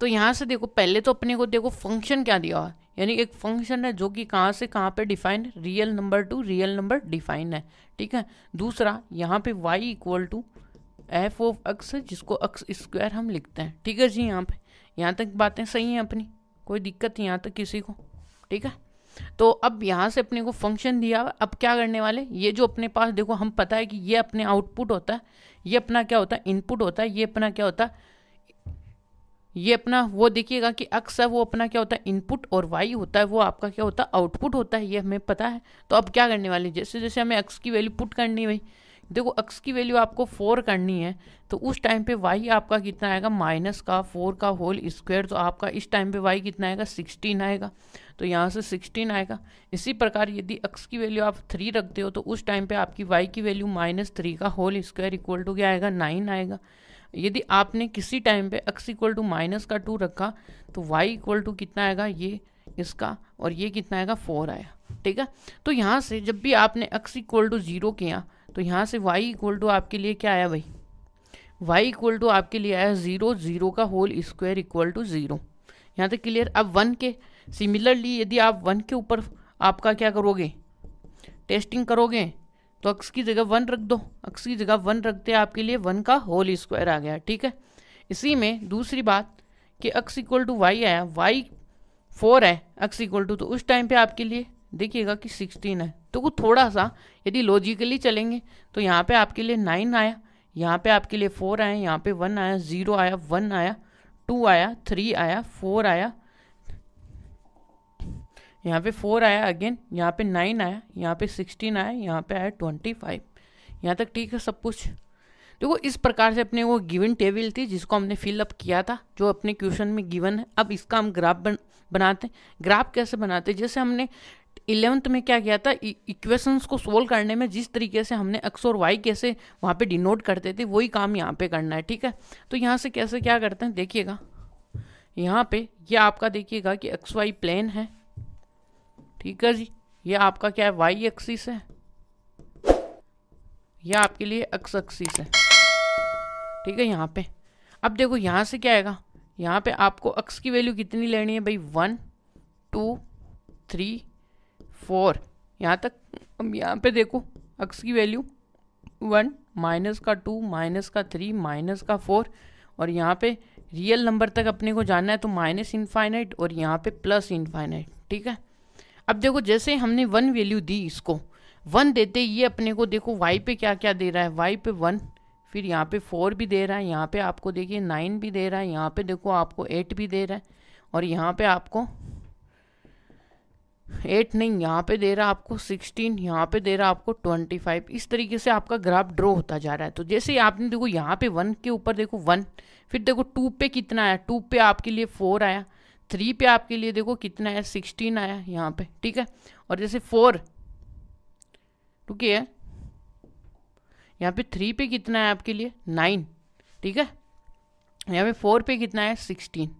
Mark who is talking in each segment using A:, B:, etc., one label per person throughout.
A: तो यहाँ से देखो पहले तो अपने को देखो फंक्शन क्या दिया हुआ यानी एक फंक्शन है जो कि कहाँ से कहाँ पे define real number to real number define है ठीक है दूसरा यहाँ पे y equal to f of x जिसको एक्स स्क्वायर हम लिखते हैं ठीक है जी यहाँ पे यहाँ तक बातें सही हैं अपनी कोई दिक्कत यहाँ तक किसी को ठीक है तो अब यहाँ से अपने को फंक्शन दिया अब क्या करने वाले ये जो अपने पास देखो हम पता है कि ये अपने आउटपुट होता है ये अपना क्या होता है इनपुट होता है ये अपना क्या होता है ये अपना वो देखिएगा कि अक्स है वो अपना क्या होता है इनपुट और वाई होता है वो आपका क्या होता है आउटपुट होता है ये हमें पता है तो अब क्या करने वाले जैसे जैसे हमें अक्स की वैल्यू पुट करनी है देखो अक्स की वैल्यू आपको फोर करनी है तो उस टाइम पे वाई आपका कितना आएगा माइनस का फोर का होल स्क्वायर तो आपका इस टाइम पे वाई कितना आएगा सिक्सटीन आएगा तो यहाँ से सिक्सटीन आएगा इसी प्रकार यदि अक्स की वैल्यू आप थ्री रखते हो तो उस टाइम पे आपकी वाई की वैल्यू माइनस थ्री का होल स्क्वायर इक्वल टू क्या आएगा नाइन आएगा यदि आपने किसी टाइम पे x इक्वल टू माइनस का टू रखा तो वाई इक्वल टू कितना आएगा ये इसका और ये कितना आएगा फोर आया ठीक है तो यहाँ से जब भी आपने x इक्वल टू ज़ीरो किया तो यहाँ से वाई इक्वल टू आपके लिए क्या आया भाई वाई इक्वल टू आपके लिए आया ज़ीरो ज़ीरो का whole square equal to zero यहाँ तक क्लियर अब वन के सिमिलरली यदि आप वन के ऊपर आपका क्या करोगे टेस्टिंग करोगे तो अक्स की जगह वन रख दो अक्स की जगह वन रखते आपके लिए वन का होल स्क्वायर आ गया ठीक है इसी में दूसरी बात कि अक्स इक्वल टू वाई आया वाई फोर है अक्स इक्वल टू तो उस टाइम पे आपके लिए देखिएगा कि सिक्सटीन है तो वो थोड़ा सा यदि लॉजिकली चलेंगे तो यहाँ पे आपके लिए नाइन आया यहाँ पे आपके लिए फोर आया यहाँ पे वन आया ज़ीरो आया वन आया टू आया थ्री आया फोर आया यहाँ पे फोर आया अगेन यहाँ पे नाइन आया यहाँ पे सिक्सटीन आया यहाँ पे आया ट्वेंटी फाइव यहाँ तक ठीक है सब कुछ देखो इस प्रकार से अपने वो गिवन टेबल थी जिसको हमने फिलअप किया था जो अपने क्वेश्चन में गिवन है अब इसका हम ग्राफ बन बनाते हैं ग्राफ कैसे बनाते हैं जैसे हमने इलेवंथ में क्या किया था इक्वेशंस e, को सोल्व करने में जिस तरीके से हमने एक्स और वाई कैसे वहाँ पे डिनोट करते थे वही काम यहाँ पे करना है ठीक है तो यहाँ से कैसे क्या करते हैं देखिएगा यहाँ पे ये यह आपका देखिएगा कि एक्स वाई प्लेन है ठीक है जी ये आपका क्या है वाई एक्सिस है ये आपके लिए एक्स एक्सिस है ठीक है यहाँ पे अब देखो यहाँ से क्या आएगा यहाँ पे आपको एक्स की वैल्यू कितनी लेनी है भाई वन टू थ्री फोर यहाँ तक अब यहाँ पे देखो एक्स की वैल्यू वन माइनस का टू माइनस का थ्री माइनस का फोर और यहाँ पे रियल नंबर तक अपने को जाना है तो माइनस इनफाइनाइट और यहाँ पे प्लस इनफाइनाइट ठीक है अब देखो जैसे हमने वन वैल्यू दी इसको वन देते ये अपने को देखो वाई पे क्या क्या दे रहा है वाई पे वन फिर यहाँ पे फोर भी दे रहा है यहाँ पे आपको देखिए नाइन भी दे रहा है यहाँ पे देखो आपको एट भी दे रहा है और यहाँ पे आपको एट नहीं यहाँ पे दे रहा आपको सिक्सटीन यहाँ पे दे रहा आपको ट्वेंटी फाइव इस तरीके से आपका ग्राफ ड्रॉ होता जा रहा है तो जैसे आपने देखो यहाँ पे वन के ऊपर देखो वन फिर देखो टू पे कितना आया टू पे आपके लिए फोर आया थ्री पे आपके लिए देखो कितना है सिक्सटीन आया यहाँ पे ठीक है और जैसे फोर है यहाँ पे थ्री पे कितना है आपके लिए नाइन ठीक है यहाँ पे फोर पे कितना है सिक्सटीन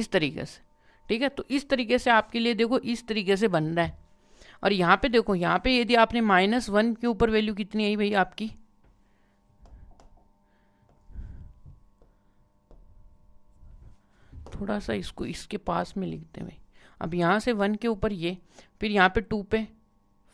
A: इस तरीके से ठीक है तो इस तरीके से आपके लिए देखो इस तरीके से बन रहा है और यहाँ पे देखो यहाँ पे यदि आपने माइनस वन के ऊपर वैल्यू कितनी आई भाई आपकी थोड़ा सा इसको इसके पास में लिखते भाई अब यहाँ से वन के ऊपर ये फिर यहाँ पे टू पे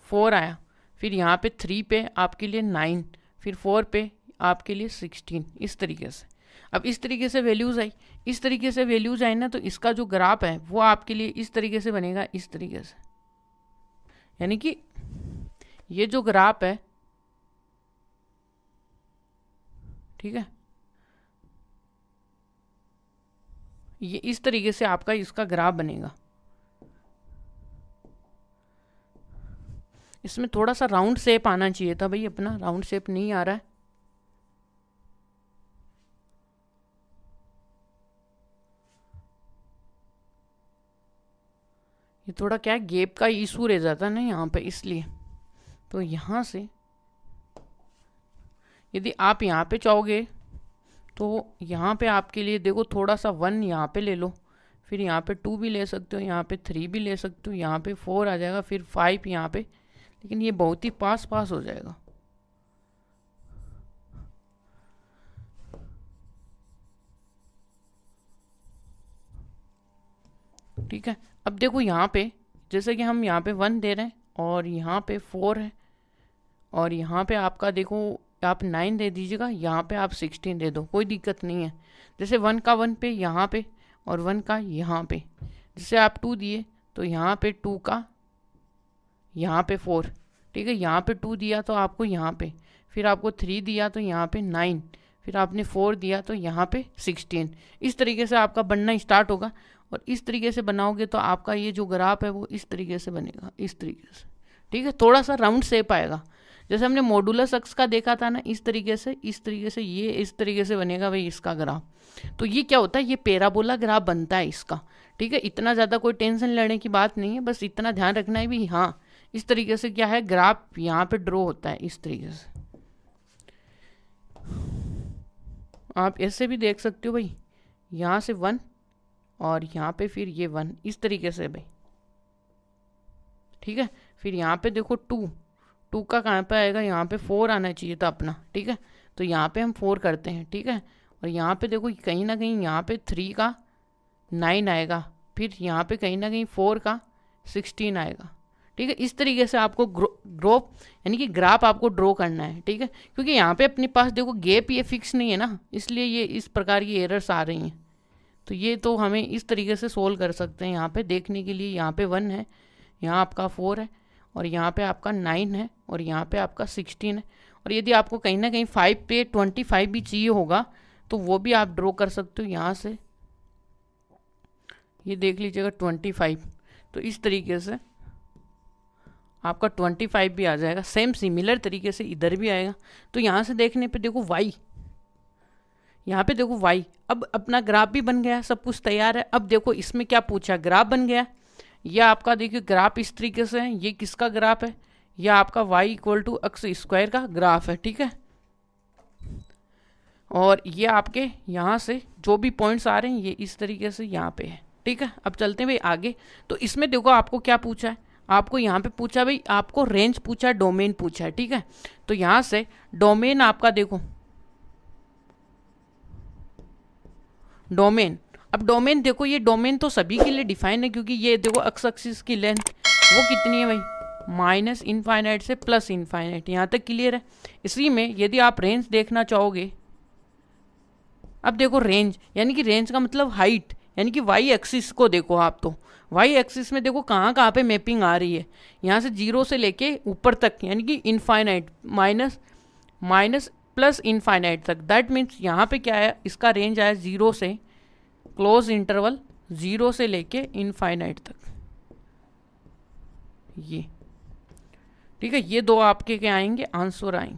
A: फोर आया फिर यहाँ पे थ्री पे आपके लिए नाइन फिर फोर पे आपके लिए सिक्सटीन इस तरीके से अब इस तरीके से वैल्यूज़ आई इस तरीके से वैल्यूज़ आई ना तो इसका जो ग्राफ है वो आपके लिए इस तरीके से बनेगा इस तरीके से यानी कि ये जो ग्राफ है ठीक है ये इस तरीके से आपका इसका ग्राफ बनेगा इसमें थोड़ा सा राउंड शेप आना चाहिए था भाई अपना राउंड शेप नहीं आ रहा है ये थोड़ा क्या है गेप का इशू रह जाता ना यहाँ पे इसलिए तो यहाँ से यदि आप यहाँ पे चाहोगे तो यहाँ पे आपके लिए देखो थोड़ा सा वन यहाँ पे ले लो फिर यहाँ पे टू भी ले सकते हो यहाँ पे थ्री भी ले सकते हो यहाँ पे फोर आ जाएगा फिर फाइव यहाँ पे लेकिन ये बहुत ही पास पास हो जाएगा ठीक है अब देखो यहाँ पे जैसे कि हम यहाँ पे वन दे रहे हैं और यहाँ पे फोर है और यहाँ पे आपका देखो आप नाइन दे दीजिएगा यहाँ पे आप सिक्सटीन दे दो कोई दिक्कत नहीं है जैसे वन का वन पे यहाँ पे और वन का यहाँ पे जैसे आप टू दिए तो यहाँ पे टू का यहाँ पे फोर ठीक है यहाँ पे टू दिया तो आपको यहाँ पे फिर आपको थ्री दिया तो यहाँ पे नाइन फिर आपने फोर दिया तो यहाँ पे सिक्सटीन इस तरीके से आपका बनना स्टार्ट होगा और इस तरीके से बनाओगे तो आपका ये जो ग्राफ है वो इस तरीके से बनेगा इस तरीके से ठीक है थोड़ा सा राउंड शेप आएगा जैसे हमने मॉडुलस अक्स का देखा था ना इस तरीके से इस तरीके से ये इस तरीके से बनेगा भाई इसका ग्राफ तो ये क्या होता है ये पेराबोला ग्राफ बनता है इसका ठीक है इतना ज़्यादा कोई टेंशन लेने की बात नहीं है बस इतना ध्यान रखना है भी हाँ इस तरीके से क्या है ग्राफ यहाँ पे ड्रॉ होता है इस तरीके से आप ऐसे भी देख सकते हो भाई यहाँ से वन और यहाँ पे फिर ये वन इस तरीके से भाई ठीक है फिर यहाँ पे देखो टू टू का कहाँ पर आएगा यहाँ पे फोर आना चाहिए था अपना ठीक है तो यहाँ पे हम फोर करते हैं ठीक है और यहाँ पे देखो कहीं ना कहीं यहाँ पे थ्री का नाइन आएगा फिर यहाँ पे कहीं ना कहीं फोर का सिक्सटीन आएगा ठीक है इस तरीके से आपको ग्रोप यानी कि ग्राफ आपको ड्रॉ करना है ठीक है क्योंकि यहाँ पे अपने पास देखो गेप ये फिक्स नहीं है ना इसलिए ये इस प्रकार की एरर्स आ रही हैं तो ये तो हमें इस तरीके से सोल्व कर सकते हैं यहाँ पे देखने के लिए यहाँ पे वन है यहाँ आपका फोर है और यहाँ पे आपका नाइन है और यहाँ पे आपका सिक्सटीन है और यदि आपको कहीं ना कहीं फाइव पे ट्वेंटी फाइव भी चाहिए होगा तो वो भी आप ड्रॉ कर सकते हो यहाँ से ये देख लीजिएगा ट्वेंटी फाइव तो इस तरीके से आपका ट्वेंटी फाइव भी आ जाएगा सेम सिमिलर तरीके से इधर भी आएगा तो यहाँ से देखने पर देखो वाई यहाँ पे देखो वाई अब अपना ग्राफ भी बन गया सब कुछ तैयार है अब देखो इसमें क्या पूछा ग्राफ बन गया यह आपका देखिए ग्राफ इस तरीके से है ये किसका ग्राफ है यह आपका y equal to x square का ग्राफ है ठीक है और ये आपके यहाँ से जो भी पॉइंट्स आ रहे हैं ये इस तरीके से यहाँ पे है ठीक है अब चलते हैं भाई आगे तो इसमें देखो आपको क्या पूछा है आपको यहाँ पे पूछा भाई आपको रेंज पूछा डोमेन पूछा है ठीक है तो यहाँ से डोमेन आपका देखो डोमेन अब डोमेन देखो ये डोमेन तो सभी के लिए डिफाइन है क्योंकि ये देखो अक्स एक्सिस की लेंथ वो कितनी है भाई माइनस इनफाइनाइट से प्लस इनफाइनाइट यहाँ तक क्लियर है इसी में यदि आप रेंज देखना चाहोगे अब देखो रेंज यानी कि रेंज का मतलब हाइट यानी कि वाई एक्सिस को देखो आप तो वाई एक्सिस में देखो कहाँ कहाँ पे मैपिंग आ रही है यहाँ से जीरो से लेके ऊपर तक यानी कि infinite minus minus plus infinite तक दैट मीन्स यहाँ पे क्या है इसका रेंज आया ज़ीरो से क्लोज इंटरवल ज़ीरो से लेके इनफाइनाइट तक ये ठीक है ये दो आपके क्या आएंगे आंसर आएंगे